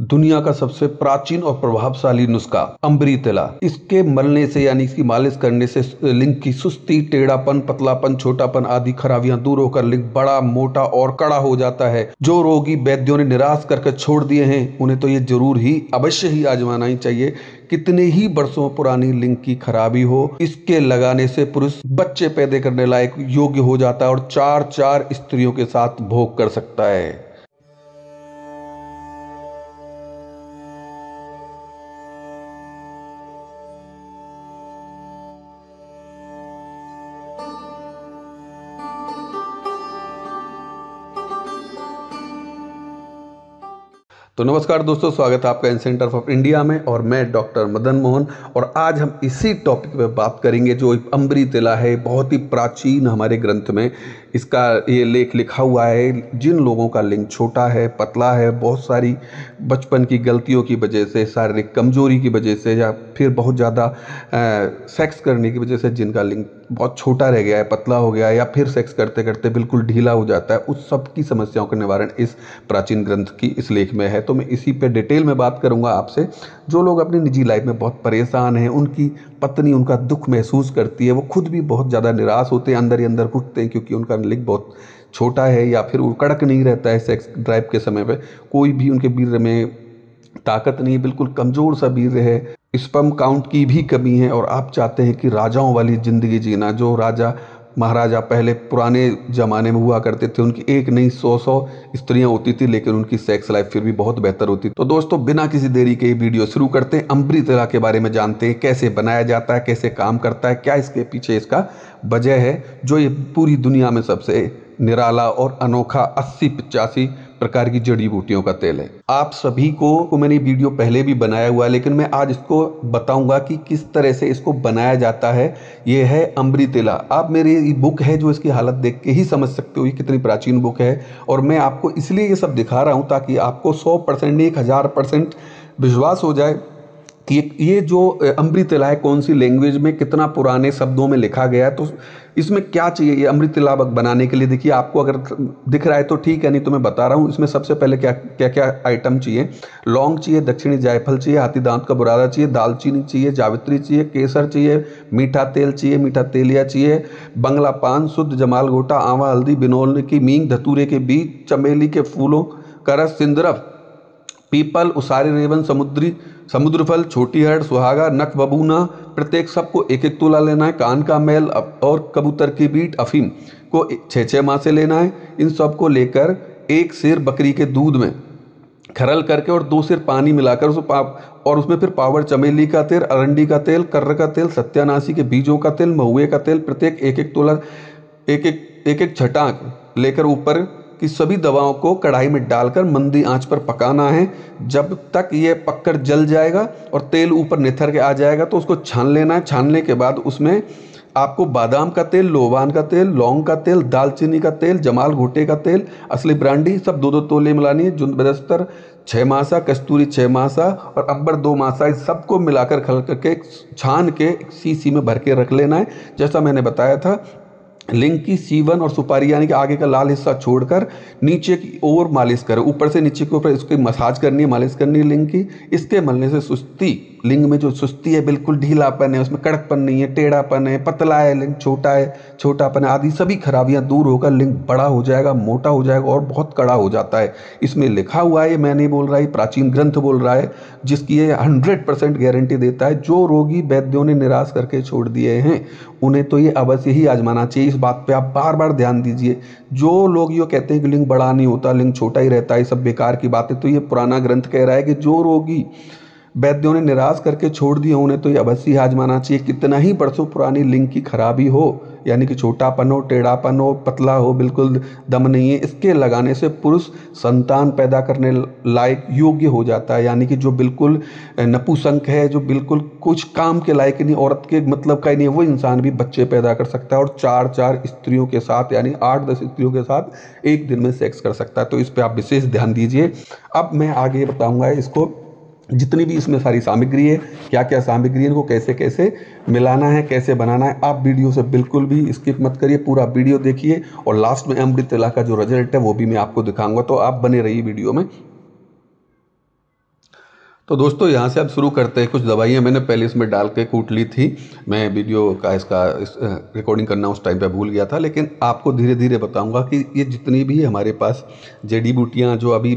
दुनिया का सबसे प्राचीन और प्रभावशाली नुस्खा अम्बरी तिला इसके मलने से यानी इसकी मालिश करने से लिंग की सुस्ती टेढ़ापन पतलापन छोटापन आदि खराबियां दूर होकर लिंग बड़ा मोटा और कड़ा हो जाता है जो रोगी वैद्यों ने निराश करके छोड़ दिए हैं उन्हें तो ये जरूर ही अवश्य ही आजमाना ही चाहिए कितने ही वर्षों पुरानी लिंग की खराबी हो इसके लगाने से पुरुष बच्चे पैदा करने लायक योग्य हो जाता है और चार चार स्त्रियों के साथ भोग कर सकता है तो नमस्कार दोस्तों स्वागत है आपका एंसेंट ऑफ इंडिया में और मैं डॉक्टर मदन मोहन और आज हम इसी टॉपिक पे बात करेंगे जो अम्बरी तिला है बहुत ही प्राचीन हमारे ग्रंथ में इसका ये लेख लिखा हुआ है जिन लोगों का लिंग छोटा है पतला है बहुत सारी बचपन की गलतियों की वजह से शारीरिक कमजोरी की वजह से या फिर बहुत ज़्यादा सेक्स करने की वजह से जिनका लिंग बहुत छोटा रह गया है पतला हो गया है या फिर सेक्स करते करते बिल्कुल ढीला हो जाता है उस सब की समस्याओं का निवारण इस प्राचीन ग्रंथ की इस लेख में है तो मैं इसी पर डिटेल में बात करूँगा आपसे जो लोग अपनी निजी लाइफ में बहुत परेशान हैं उनकी पत्नी उनका दुख महसूस करती है वो खुद भी बहुत ज़्यादा निराश होते हैं अंदर ही अंदर घुटते हैं क्योंकि उनका लिंग बहुत छोटा है या फिर वो कड़क नहीं रहता है सेक्स ड्राइव के समय पर कोई भी उनके वीर में ताकत नहीं बिल्कुल कमज़ोर सा वीर है स्पम काउंट की भी कमी है और आप चाहते हैं कि राजाओं वाली ज़िंदगी जीना जो राजा महाराजा पहले पुराने ज़माने में हुआ करते थे उनकी एक नहीं सौ सौ स्त्रियां होती थी लेकिन उनकी सेक्स लाइफ फिर भी बहुत बेहतर होती तो दोस्तों बिना किसी देरी के वीडियो शुरू करते हैं अमृतला के बारे में जानते हैं कैसे बनाया जाता है कैसे काम करता है क्या इसके पीछे इसका वजह है जो ये पूरी दुनिया में सबसे निराला और अनोखा अस्सी पिचासी प्रकार की जड़ी बूटियों का तेल है आप सभी को, मैंने वीडियो पहले भी बनाया हुआ है लेकिन मैं आज इसको बताऊंगा कि किस तरह से इसको बनाया जाता है ये है तेला आप मेरी बुक है जो इसकी हालत देख के ही समझ सकते हो ये कितनी प्राचीन बुक है और मैं आपको इसलिए ये सब दिखा रहा हूँ ताकि आपको सौ परसेंट एक हज़ार परसेंट विश्वास हो जाए कि ये जो अमृतला है कौन सी लैंग्वेज में कितना पुराने शब्दों में लिखा गया है तो इसमें क्या चाहिए ये अमृतला बनाने के लिए देखिए आपको अगर दिख रहा है तो ठीक है नहीं तो मैं बता रहा हूँ इसमें सबसे पहले क्या क्या क्या आइटम चाहिए लौंग चाहिए दक्षिणी जायफल चाहिए हाथी दांत का बुरादा चाहिए दालचीनी चाहिए जावित्री चाहिए केसर चाहिए मीठा तेल चाहिए मीठा तेलिया चाहिए बंगला पान शुद्ध जमाल गोटा आवा हल्दी बिनोल की मींग धतूरे के बीज चमेली के फूलों करस सिंदरफ पीपल उसारी रेवन समुद्री समुद्रफल छोटी हर्ड सुहागा नख बबूना प्रत्येक सबको एक एक तोला लेना है कान का मेल और कबूतर की बीट अफीम को छः छः माह से लेना है इन सब को लेकर एक सिर बकरी के दूध में खरल करके और दो सिर पानी मिलाकर उसको पाप और उसमें फिर पावर चमेली का तेल अरंडी का तेल कर्र का तेल सत्यानाशी के बीजों का तेल महुए का तेल प्रत्येक एक एक तोला एक एक एक एक छटाक लेकर ऊपर कि सभी दवाओं को कढ़ाई में डालकर मंदी आंच पर पकाना है जब तक ये पककर जल जाएगा और तेल ऊपर निथर के आ जाएगा तो उसको छान लेना है छानने के बाद उसमें आपको बादाम का तेल लोबान का तेल लौंग का तेल दालचीनी का तेल जमाल घोटे का तेल असली ब्रांडी सब दो दो तोले मिलानी है जुन बदस्तर छः मासा कस्तूरी छः मासा और अकबर दो मासा इस सबको मिलाकर खल करके छान के सीसी में भर के रख लेना है जैसा मैंने बताया था लिंग की सीवन और सुपारी यानी कि आगे का लाल हिस्सा छोड़कर नीचे की ओर मालिश करें ऊपर से नीचे के ऊपर इसकी मसाज करनी है मालिश करनी है लिंग की इसके मलने से सुस्ती लिंग में जो सुस्ती है बिल्कुल ढीलापन है उसमें कड़कपन नहीं है टेढ़ापन है पतला है लिंग छोटा है छोटापन है आदि सभी खराबियाँ दूर होकर लिंग बड़ा हो जाएगा मोटा हो जाएगा और बहुत कड़ा हो जाता है इसमें लिखा हुआ है मैं नहीं बोल रहा है प्राचीन ग्रंथ बोल रहा है जिसकी ये हंड्रेड परसेंट गारंटी देता है जो रोगी वैद्यों ने निराश करके छोड़ दिए हैं उन्हें तो ये अवश्य ही आजमाना चाहिए इस बात पर आप बार बार ध्यान दीजिए जो लोग ये कहते हैं कि लिंग बड़ा नहीं होता लिंग छोटा ही रहता है सब बेकार की है तो ये पुराना ग्रंथ कह रहा है कि जो रोगी वैद्यों ने निराश करके छोड़ दिया उन्हें तो ये अवश्य आजमाना चाहिए कितना ही बरसों पुरानी लिंग की खराबी हो यानी कि छोटापन हो टेढ़ापन हो पतला हो बिल्कुल दम नहीं है इसके लगाने से पुरुष संतान पैदा करने लायक योग्य हो जाता है यानी कि जो बिल्कुल नपुसंक है जो बिल्कुल कुछ काम के लायक नहीं औरत के मतलब का ही नहीं है वो इंसान भी बच्चे पैदा कर सकता है और चार चार स्त्रियों के साथ यानी आठ दस स्त्रियों के साथ एक दिन में सेक्स कर सकता है तो इस पर आप विशेष ध्यान दीजिए अब मैं आगे बताऊँगा इसको जितनी भी इसमें सारी सामग्री है क्या क्या सामग्री है इनको कैसे कैसे मिलाना है कैसे बनाना है आप वीडियो से बिल्कुल भी स्किप मत करिए पूरा वीडियो देखिए और लास्ट में अमृत तला का जो रिजल्ट है वो भी मैं आपको दिखाऊंगा तो आप बने रहिए वीडियो में तो दोस्तों यहाँ से आप शुरू करते हैं कुछ दवाइयाँ मैंने पहले इसमें डाल के कूट ली थी मैं वीडियो का इसका इस रिकॉर्डिंग करना उस टाइम पे भूल गया था लेकिन आपको धीरे धीरे बताऊंगा कि ये जितनी भी हमारे पास जड़ी बूटियाँ जो अभी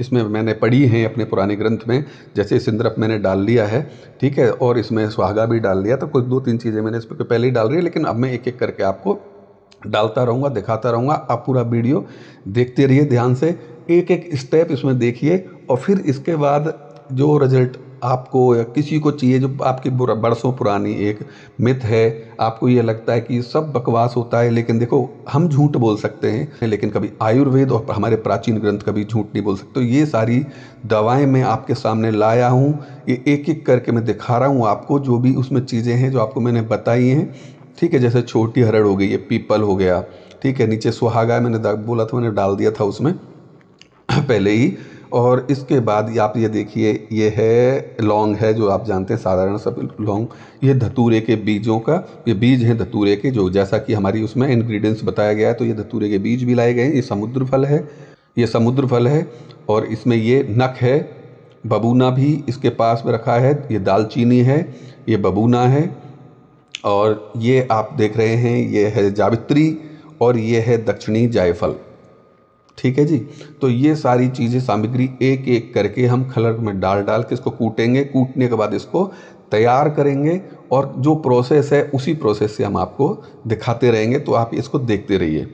इसमें मैंने पढ़ी हैं अपने पुराने ग्रंथ में जैसे सिंदरप मैंने डाल लिया है ठीक है और इसमें सुहागा भी डाल लिया तो कुछ दो तीन चीज़ें मैंने इस पर पहले ही डाल रही है लेकिन अब मैं एक एक करके आपको डालता रहूँगा दिखाता रहूँगा आप पूरा वीडियो देखते रहिए ध्यान से एक एक स्टेप इसमें देखिए और फिर इसके बाद जो रिज़ल्ट आपको या किसी को चाहिए जो आपकी बरसों पुरानी एक मिथ है आपको ये लगता है कि सब बकवास होता है लेकिन देखो हम झूठ बोल सकते हैं लेकिन कभी आयुर्वेद और हमारे प्राचीन ग्रंथ कभी झूठ नहीं बोल सकते तो ये सारी दवाएं मैं आपके सामने लाया हूँ ये एक एक करके मैं दिखा रहा हूँ आपको जो भी उसमें चीज़ें हैं जो आपको मैंने बताई हैं ठीक है जैसे छोटी हरड़ हो गई है पीपल हो गया ठीक है नीचे सुहागा मैंने बोला था मैंने डाल दिया था उसमें पहले ही और इसके बाद आप ये देखिए ये है लौंग है जो आप जानते हैं साधारण सब लौंग ये धतूरे के बीजों का ये बीज हैं धतूरे के जो जैसा कि हमारी उसमें इंग्रेडिएंट्स बताया गया है तो ये धतूरे के बीज भी लाए गए हैं ये समुद्र फल है ये समुद्र फल है और इसमें ये नख है बबूना भी इसके पास में रखा है ये दालचीनी है ये बबूना है और ये आप देख रहे हैं ये है जावित्री और ये है दक्षिणी जायफल ठीक है जी तो ये सारी चीज़ें सामग्री एक एक करके हम खलर में डाल डाल के इसको कूटेंगे कूटने के बाद इसको तैयार करेंगे और जो प्रोसेस है उसी प्रोसेस से हम आपको दिखाते रहेंगे तो आप इसको देखते रहिए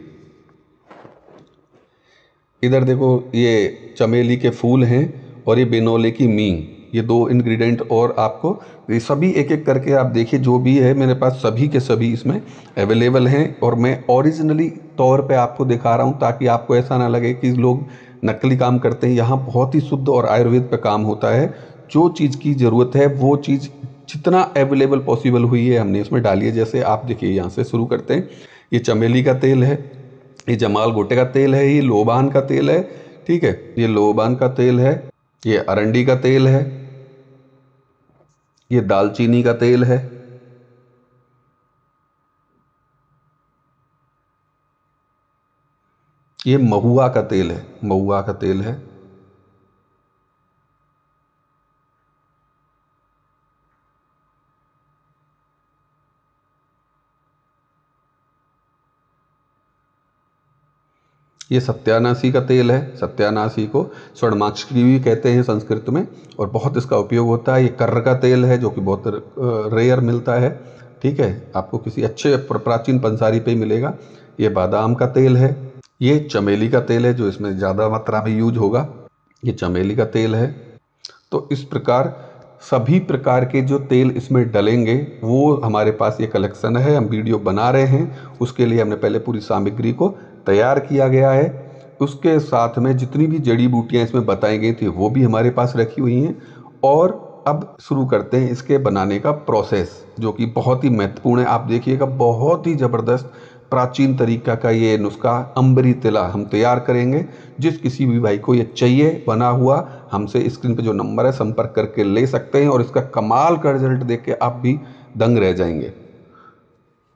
इधर देखो ये चमेली के फूल हैं और ये बिनोले की मींग ये दो इंग्रेडिएंट और आपको ये सभी एक एक करके आप देखिए जो भी है मेरे पास सभी के सभी इसमें अवेलेबल हैं और मैं ओरिजिनली तौर पे आपको दिखा रहा हूँ ताकि आपको ऐसा ना लगे कि लोग नकली काम करते हैं यहाँ बहुत ही शुद्ध और आयुर्वेद पर काम होता है जो चीज़ की ज़रूरत है वो चीज़ जितना अवेलेबल पॉसिबल हुई है हमने इसमें डाली है जैसे आप देखिए यहाँ से शुरू करते हैं ये चमेली का तेल है ये जमाल गोटे का तेल है ये लोबान का तेल है ठीक है ये लोबान का तेल है ये अरंडी का तेल है ये दालचीनी का तेल है ये महुआ का तेल है महुआ का तेल है ये सत्यानाशी का तेल है सत्यानाशी को स्वर्णाक्षरी भी कहते हैं संस्कृत में और बहुत इसका उपयोग होता है ये कर्र का तेल है जो कि बहुत रेयर मिलता है ठीक है आपको किसी अच्छे प्राचीन पंसारी पे मिलेगा ये बादाम का तेल है ये चमेली का तेल है जो इसमें ज़्यादा मात्रा में यूज होगा ये चमेली का तेल है तो इस प्रकार सभी प्रकार के जो तेल इसमें डलेंगे वो हमारे पास ये कलेक्शन है हम वीडियो बना रहे हैं उसके लिए हमने पहले पूरी सामग्री को तैयार किया गया है उसके साथ में जितनी भी जड़ी बूटियाँ इसमें बताई गई थी वो भी हमारे पास रखी हुई हैं और अब शुरू करते हैं इसके बनाने का प्रोसेस जो कि बहुत ही महत्वपूर्ण है आप देखिएगा बहुत ही ज़बरदस्त प्राचीन तरीका का ये नुस्खा अम्बरी तिला हम तैयार करेंगे जिस किसी भी भाई को ये चाहिए बना हुआ हमसे स्क्रीन पे जो नंबर है संपर्क करके ले सकते हैं और इसका कमाल का रिजल्ट देख के आप भी दंग रह जाएंगे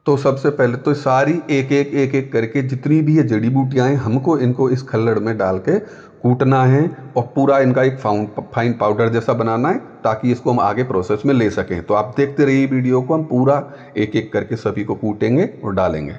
तो सबसे पहले तो सारी एक एक एक एक करके जितनी भी ये जड़ी बूटियाँ हैं हमको इनको इस खल्लड़ में डाल के कूटना है और पूरा इनका एक फाउंड फाइन पाउडर जैसा बनाना है ताकि इसको हम आगे प्रोसेस में ले सकें तो आप देखते रहिए वीडियो को हम पूरा एक एक करके सभी को कूटेंगे और डालेंगे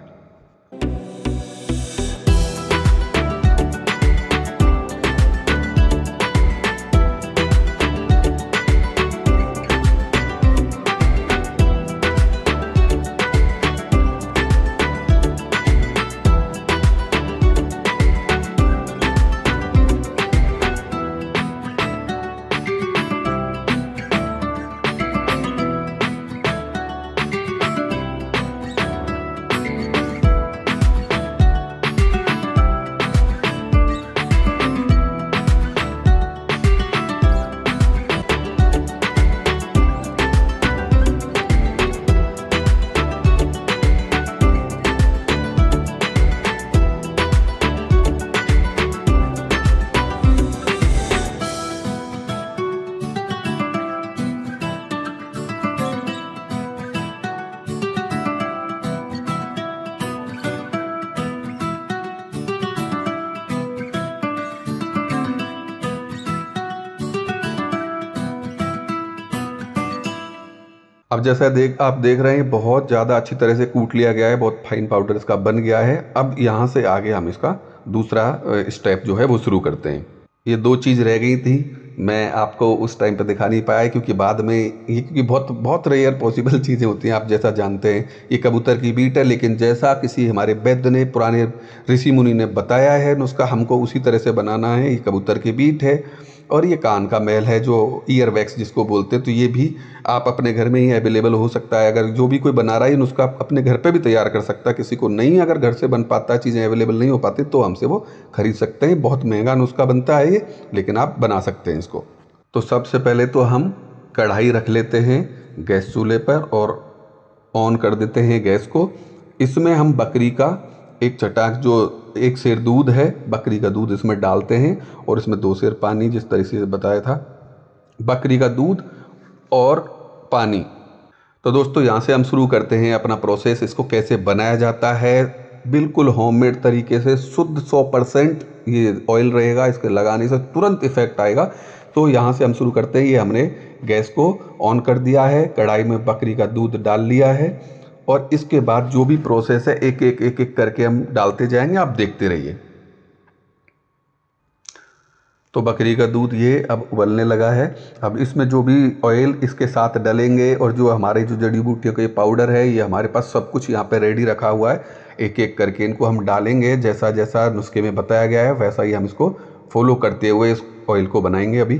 जैसा देख आप देख रहे हैं बहुत ज़्यादा अच्छी तरह से कूट लिया गया है बहुत फाइन पाउडर इसका बन गया है अब यहाँ से आगे हम इसका दूसरा स्टेप जो है वो शुरू करते हैं ये दो चीज़ रह गई थी मैं आपको उस टाइम पर दिखा नहीं पाया क्योंकि बाद में ये क्योंकि बहुत बहुत रेयर पॉसिबल चीज़ें होती हैं आप जैसा जानते हैं ये कबूतर की बीट है लेकिन जैसा किसी हमारे वैद्य ने पुराने ऋषि मुनि ने बताया है उसका हमको उसी तरह से बनाना है ये कबूतर की बीट है और ये कान का मैल है जो ईयर वैक्स जिसको बोलते हैं तो ये भी आप अपने घर में ही अवेलेबल हो सकता है अगर जो भी कोई बना रहा है नुस्खा आप अपने घर पे भी तैयार कर सकता है किसी को नहीं अगर घर से बन पाता चीज़ें अवेलेबल नहीं हो पाती तो हमसे वो खरीद सकते हैं बहुत महंगा नुस्खा बनता है ये लेकिन आप बना सकते हैं इसको तो सबसे पहले तो हम कढ़ाई रख लेते हैं गैस चूल्हे पर और ऑन कर देते हैं गैस को इसमें हम बकरी का एक चटाक जो एक शेर दूध है बकरी का दूध इसमें डालते हैं और इसमें दो शेर पानी जिस तरीके से बताया था बकरी का दूध और पानी तो दोस्तों यहाँ से हम शुरू करते हैं अपना प्रोसेस इसको कैसे बनाया जाता है बिल्कुल होममेड तरीके से शुद्ध 100 परसेंट ये ऑयल रहेगा इसके लगाने से तुरंत इफेक्ट आएगा तो यहाँ से हम शुरू करते हैं ये हमने गैस को ऑन कर दिया है कढ़ाई में बकरी का दूध डाल लिया है और इसके बाद जो भी प्रोसेस है एक एक एक एक करके हम डालते जाएंगे आप देखते रहिए तो बकरी का दूध ये अब उबलने लगा है अब इसमें जो भी ऑयल इसके साथ डलेंगे और जो हमारे जो जड़ी बूटियों का ये पाउडर है ये हमारे पास सब कुछ यहाँ पे रेडी रखा हुआ है एक एक करके इनको हम डालेंगे जैसा जैसा नुस्खे में बताया गया है वैसा ही हम इसको फॉलो करते हुए इस ऑयल को बनाएंगे अभी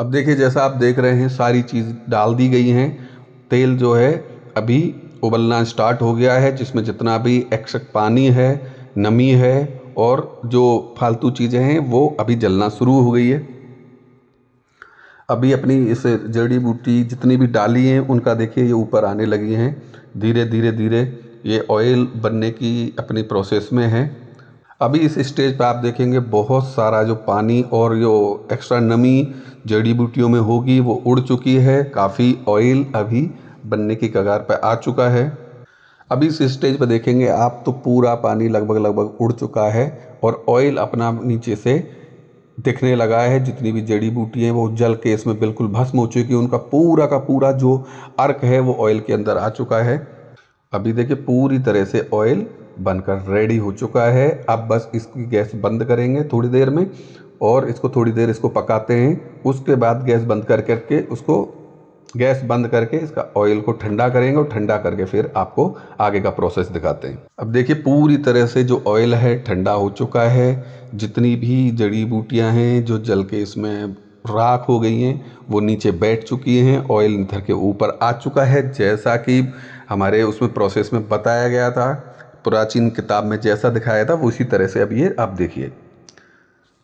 अब देखिए जैसा आप देख रहे हैं सारी चीज़ डाल दी गई हैं तेल जो है अभी उबलना स्टार्ट हो गया है जिसमें जितना भी एक्सक पानी है नमी है और जो फालतू चीज़ें हैं वो अभी जलना शुरू हो गई है अभी अपनी इस जड़ी बूटी जितनी भी डाली हैं उनका देखिए ये ऊपर आने लगी हैं धीरे धीरे धीरे ये ऑयल बनने की अपनी प्रोसेस में है अभी इस स्टेज पर आप देखेंगे बहुत सारा जो पानी और जो एक्स्ट्रा नमी जड़ी बूटियों में होगी वो उड़ चुकी है काफ़ी ऑयल अभी बनने की कगार पर आ चुका है अभी इस स्टेज पर देखेंगे आप तो पूरा पानी लगभग लगभग उड़ चुका है और ऑयल अपना नीचे से दिखने लगा है जितनी भी जड़ी बूटी हैं वो जल के इसमें बिल्कुल भस्म हो चुकी है उनका पूरा का पूरा जो अर्क है वो ऑयल के अंदर आ चुका है अभी देखिए पूरी तरह से ऑयल बनकर रेडी हो चुका है अब बस इसकी गैस बंद करेंगे थोड़ी देर में और इसको थोड़ी देर इसको पकाते हैं उसके बाद गैस बंद कर करके उसको गैस बंद करके इसका ऑयल को ठंडा करेंगे और ठंडा करके फिर आपको आगे का प्रोसेस दिखाते हैं अब देखिए पूरी तरह से जो ऑयल है ठंडा हो चुका है जितनी भी जड़ी बूटियां हैं जो जल के इसमें राख हो गई हैं वो नीचे बैठ चुकी हैं ऑयल निथर के ऊपर आ चुका है जैसा कि हमारे उसमें प्रोसेस में बताया गया था प्राचीन किताब में जैसा दिखाया था उसी तरह से अब ये आप देखिए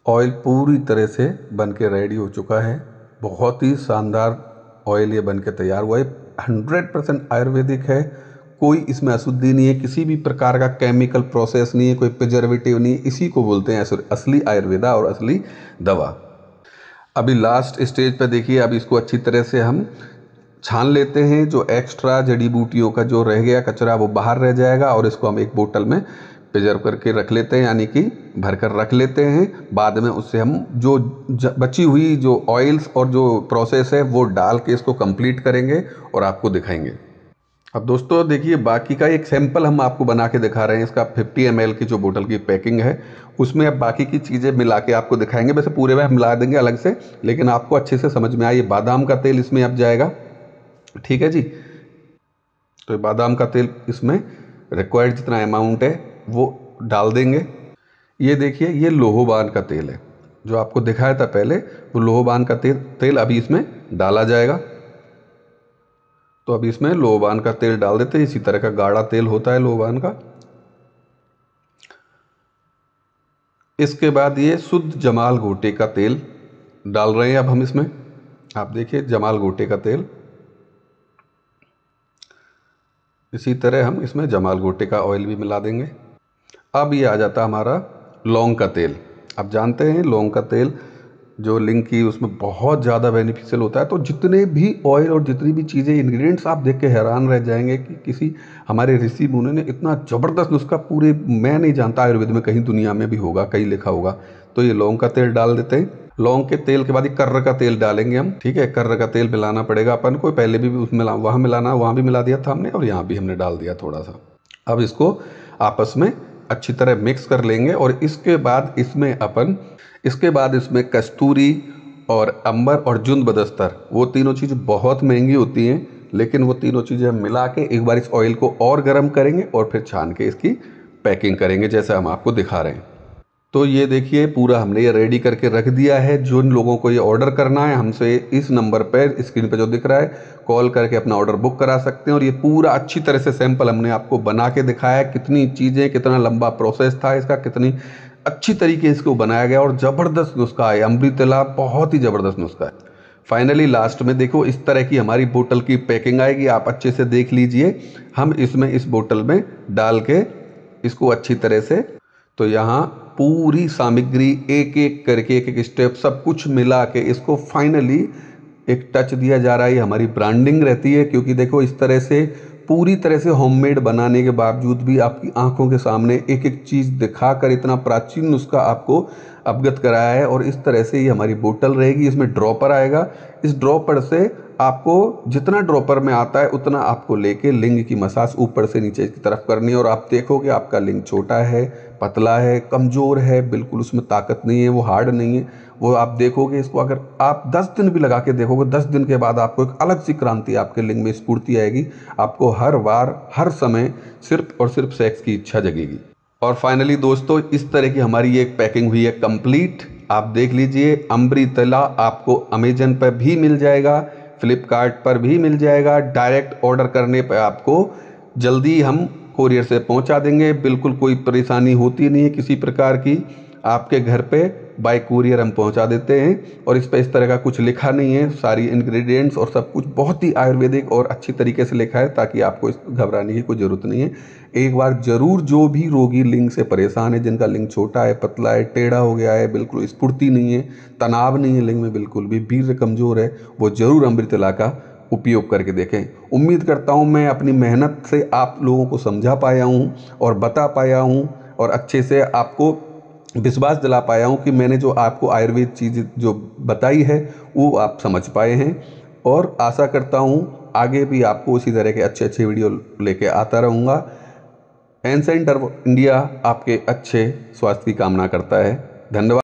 ऑयल पूरी तरह से बन के रेडी हो चुका है बहुत ही शानदार ऑयल ये बन के तैयार हुआ है हंड्रेड परसेंट आयुर्वेदिक है कोई इसमें अशुद्धि नहीं है किसी भी प्रकार का केमिकल प्रोसेस नहीं है कोई प्रिजर्वेटिव नहीं है इसी को बोलते हैं असली आयुर्वेदा और असली दवा अभी लास्ट स्टेज पर देखिए अब इसको अच्छी तरह से हम छान लेते हैं जो एक्स्ट्रा जड़ी बूटियों का जो रह गया कचरा वो बाहर रह जाएगा और इसको हम एक बोतल में प्रिजर्व करके रख लेते हैं यानी कि भर कर रख लेते हैं बाद में उससे हम जो बची हुई जो ऑयल्स और जो प्रोसेस है वो डाल के इसको कंप्लीट करेंगे और आपको दिखाएंगे अब दोस्तों देखिए बाकी का एक सैंपल हम आपको बना के दिखा रहे हैं इसका 50 एम की जो बोतल की पैकिंग है उसमें अब बाकी की चीज़ें मिला के आपको दिखाएंगे वैसे पूरे में हम ला देंगे अलग से लेकिन आपको अच्छे से समझ में आए बादाम का तेल इसमें अब जाएगा ठीक है जी तो बादाम का तेल इसमें रिक्वायर्ड जितना अमाउंट है वो डाल देंगे ये देखिए ये लोहोबान का तेल है जो आपको दिखाया था पहले वो लोहोबान का तेल तेल अभी इसमें डाला जाएगा तो अभी इसमें लोहोबान का तेल डाल देते हैं इसी तरह का गाढ़ा तेल होता है लोहोबान का इसके बाद ये शुद्ध जमाल गोटे का तेल डाल रहे हैं अब हम इसमें आप देखिए जमाल गोटे का तेल इसी तरह हम इसमें जमाल गोटे का ऑयल भी मिला देंगे अब ये आ जाता हमारा लौंग का तेल आप जानते हैं लौंग का तेल जो लिंग की उसमें बहुत ज़्यादा बेनिफिशियल होता है तो जितने भी ऑयल और जितनी भी चीज़ें इंग्रेडिएंट्स आप देख के हैरान रह जाएंगे कि किसी हमारे ऋषि मुनि ने इतना ज़बरदस्त नुस्खा पूरे मैं नहीं जानता आयुर्वेद में कहीं दुनिया में भी होगा कहीं लिखा होगा तो ये लौंग का तेल डाल देते हैं लौंग के तेल के बाद कर्र का तेल डालेंगे हम ठीक है कर्र का तेल मिलाना पड़ेगा अपन को पहले भी मिला वहाँ मिलाना वहाँ भी मिला दिया था हमने और यहाँ भी हमने डाल दिया थोड़ा सा अब इसको आपस में अच्छी तरह मिक्स कर लेंगे और इसके बाद इसमें अपन इसके बाद इसमें कस्तूरी और अंबर और जुंद बदस्तर वो तीनों चीज़ बहुत महंगी होती हैं लेकिन वो तीनों चीज़ें हम मिला के एक बार इस ऑयल को और गर्म करेंगे और फिर छान के इसकी पैकिंग करेंगे जैसा हम आपको दिखा रहे हैं तो ये देखिए पूरा हमने ये रेडी करके रख दिया है जो लोगों को ये ऑर्डर करना है हमसे इस नंबर पर स्क्रीन पर जो दिख रहा है कॉल करके अपना ऑर्डर बुक करा सकते हैं और ये पूरा अच्छी तरह से सैंपल हमने आपको बना के दिखाया कितनी चीज़ें कितना लंबा प्रोसेस था इसका कितनी अच्छी तरीके इसको बनाया गया और ज़बरदस्त नुस्खा है अमृतला बहुत ही ज़बरदस्त नुस्खा है फाइनली लास्ट में देखो इस तरह की हमारी बोतल की पैकिंग आएगी आप अच्छे से देख लीजिए हम इसमें इस बोतल में डाल के इसको अच्छी तरह से तो यहाँ पूरी सामग्री एक एक करके एक एक स्टेप सब कुछ मिला के इसको फाइनली एक टच दिया जा रहा है हमारी ब्रांडिंग रहती है क्योंकि देखो इस तरह से पूरी तरह से होममेड बनाने के बावजूद भी आपकी आंखों के सामने एक एक चीज़ दिखाकर इतना प्राचीन नुस्खा आपको अवगत कराया है और इस तरह से ये हमारी बोतल रहेगी इसमें ड्रॉपर आएगा इस ड्रॉपर से आपको जितना ड्रॉपर में आता है उतना आपको लेके लिंग की मसाज ऊपर से नीचे की तरफ करनी है और आप देखोगे आपका लिंग छोटा है पतला है कमज़ोर है बिल्कुल उसमें ताकत नहीं है वो हार्ड नहीं है वो आप देखोगे इसको अगर आप 10 दिन भी लगा के देखोगे 10 दिन के बाद आपको एक अलग सी क्रांति आपके लिंग में स्फूर्ति आएगी आपको हर बार हर समय सिर्फ और सिर्फ सेक्स की इच्छा जगेगी और फाइनली दोस्तों इस तरह की हमारी ये पैकिंग हुई है कम्प्लीट आप देख लीजिए अमृतला आपको अमेजन पर भी मिल जाएगा फ्लिपकार्ट पर भी मिल जाएगा डायरेक्ट ऑर्डर करने पर आपको जल्दी हम कोरियर से पहुंचा देंगे बिल्कुल कोई परेशानी होती नहीं है किसी प्रकार की आपके घर पे बाय कोरियर हम पहुंचा देते हैं और इस पर इस तरह का कुछ लिखा नहीं है सारी इंग्रेडिएंट्स और सब कुछ बहुत ही आयुर्वेदिक और अच्छी तरीके से लिखा है ताकि आपको इस घबराने की कोई ज़रूरत नहीं है एक बार ज़रूर जो भी रोगी लिंग से परेशान है जिनका लिंग छोटा है पतला है टेढ़ा हो गया है बिल्कुल स्फूर्ति नहीं है तनाव नहीं है लिंग में बिल्कुल भी वीर कमज़ोर है वो ज़रूर अमृतला का उपयोग करके देखें उम्मीद करता हूँ मैं अपनी मेहनत से आप लोगों को समझा पाया हूँ और बता पाया हूँ और अच्छे से आपको विश्वास दिला पाया हूँ कि मैंने जो आपको आयुर्वेद चीज़ जो बताई है वो आप समझ पाए हैं और आशा करता हूँ आगे भी आपको उसी तरह के अच्छे अच्छे वीडियो लेके आता रहूँगा एनसेंटर इंडिया आपके अच्छे स्वास्थ्य की कामना करता है धन्यवाद